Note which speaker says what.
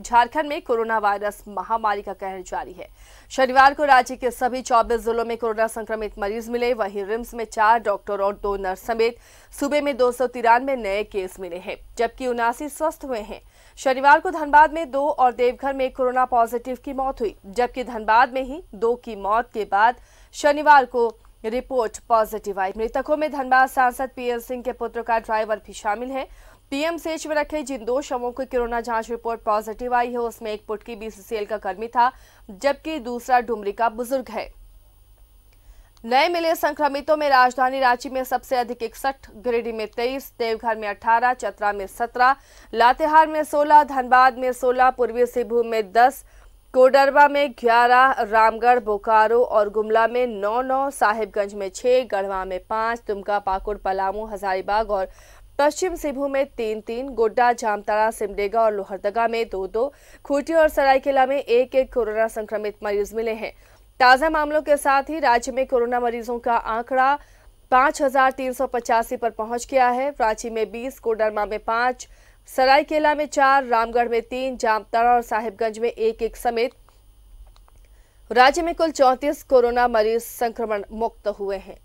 Speaker 1: झारखंड में corona virus महामारी का कहर जारी है शनिवार को राज्य के सभी 24 जिलों में कोरोना संक्रमित मरीज मिले वहीं रिम्स में चार डॉक्टर और दो नर्स समेत सूबे में दो नए केस मिले हैं जबकि उनासी स्वस्थ हुए हैं शनिवार को धनबाद में दो और देवघर में कोरोना पॉजिटिव की मौत हुई जबकि धनबाद में ही दो की मौत के बाद शनिवार को रिपोर्ट पॉजिटिव आई मृतकों में धनबाद सांसद पीएल सिंह के पुत्र का ड्राइवर भी शामिल है पीएमसीएच में रखे जिन दो शवों की कोरोना जांच रिपोर्ट पॉजिटिव आई है उसमें एक पुटकी बीसीसीएल का कर्मी था जबकि दूसरा डुमरी का बुजुर्ग है नए मिले संक्रमितों में राजधानी रांची में सबसे अधिक इकसठ गिरिडीह में तेईस देवघर में अठारह चतरा में सत्रह लातेहार में सोलह धनबाद में सोलह पूर्वी सिंहभूम में दस कोडरबा में ग्यारह रामगढ़ बोकारो और गुमला में नौ नौ साहिबगंज में 6, गढ़वा में 5, दुमका पाकुड़ पलामू हजारीबाग और पश्चिम सिंहभूम में तीन तीन गोड्डा जामताड़ा सिमडेगा और लोहरदगा में दो दो खूंटी और सरायकेला में एक एक कोरोना संक्रमित मरीज मिले हैं ताज़ा मामलों के साथ ही राज्य में कोरोना मरीजों का आंकड़ा पांच हजार तीन सौ पचासी पर पहुंच गया है रांची में बीस कोडरमा में पांच सरायकेला में चार रामगढ़ में तीन जामताड़ा और साहिबगंज में एक एक समेत राज्य में कुल चौंतीस कोरोना मरीज संक्रमण मुक्त हुए हैं